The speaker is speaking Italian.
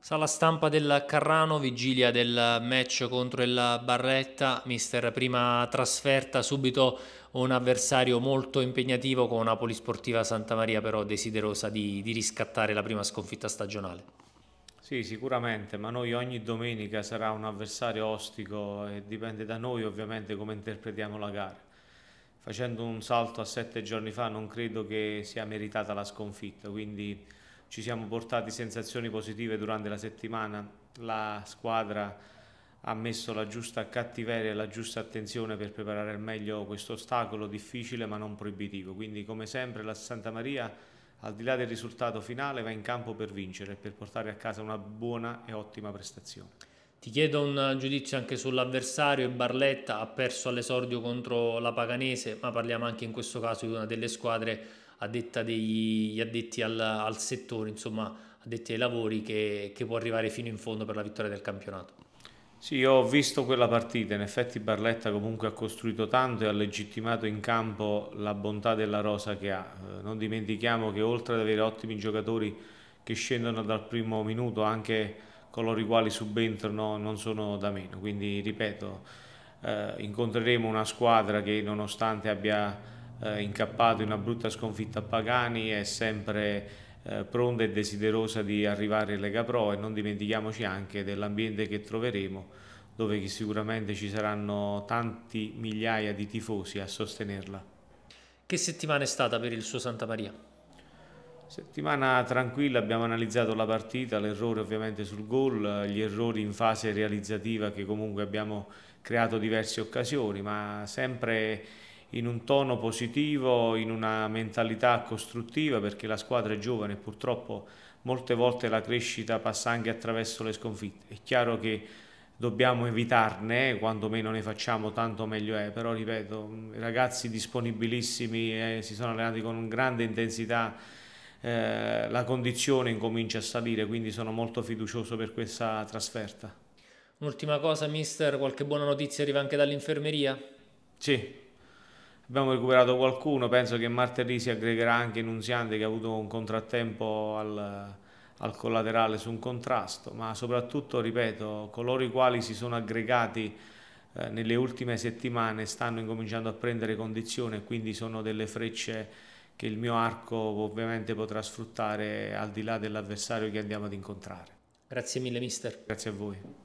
Sala stampa del Carrano, vigilia del match contro il Barretta, mister prima trasferta, subito un avversario molto impegnativo con una polisportiva Santa Maria però desiderosa di, di riscattare la prima sconfitta stagionale. Sì, sicuramente, ma noi ogni domenica sarà un avversario ostico e dipende da noi ovviamente come interpretiamo la gara facendo un salto a sette giorni fa non credo che sia meritata la sconfitta, quindi ci siamo portati sensazioni positive durante la settimana, la squadra ha messo la giusta cattiveria e la giusta attenzione per preparare al meglio questo ostacolo difficile ma non proibitivo, quindi come sempre la Santa Maria al di là del risultato finale va in campo per vincere e per portare a casa una buona e ottima prestazione. Ti chiedo un giudizio anche sull'avversario, Barletta ha perso all'esordio contro la Paganese, ma parliamo anche in questo caso di una delle squadre a degli addetti al, al settore, insomma addetti ai lavori, che, che può arrivare fino in fondo per la vittoria del campionato. Sì, io ho visto quella partita, in effetti Barletta comunque ha costruito tanto e ha legittimato in campo la bontà della rosa che ha. Eh, non dimentichiamo che oltre ad avere ottimi giocatori che scendono dal primo minuto, anche coloro i quali subentrano non sono da meno. Quindi ripeto, eh, incontreremo una squadra che nonostante abbia eh, incappato in una brutta sconfitta a Pagani è sempre eh, pronta e desiderosa di arrivare in Lega Pro e non dimentichiamoci anche dell'ambiente che troveremo dove sicuramente ci saranno tanti migliaia di tifosi a sostenerla. Che settimana è stata per il suo Santa Maria? Settimana tranquilla, abbiamo analizzato la partita, l'errore ovviamente sul gol, gli errori in fase realizzativa che comunque abbiamo creato diverse occasioni, ma sempre in un tono positivo, in una mentalità costruttiva perché la squadra è giovane e purtroppo molte volte la crescita passa anche attraverso le sconfitte. È chiaro che dobbiamo evitarne, quanto meno ne facciamo tanto meglio è, però ripeto, ragazzi disponibilissimi, eh, si sono allenati con grande intensità eh, la condizione incomincia a salire, quindi sono molto fiducioso per questa trasferta. Un'ultima cosa, mister, qualche buona notizia arriva anche dall'infermeria? Sì, abbiamo recuperato qualcuno, penso che martedì si aggregherà anche Nunziante che ha avuto un contrattempo al, al collaterale su un contrasto, ma soprattutto, ripeto, coloro i quali si sono aggregati eh, nelle ultime settimane stanno incominciando a prendere condizione, quindi sono delle frecce che il mio arco ovviamente potrà sfruttare al di là dell'avversario che andiamo ad incontrare. Grazie mille mister. Grazie a voi.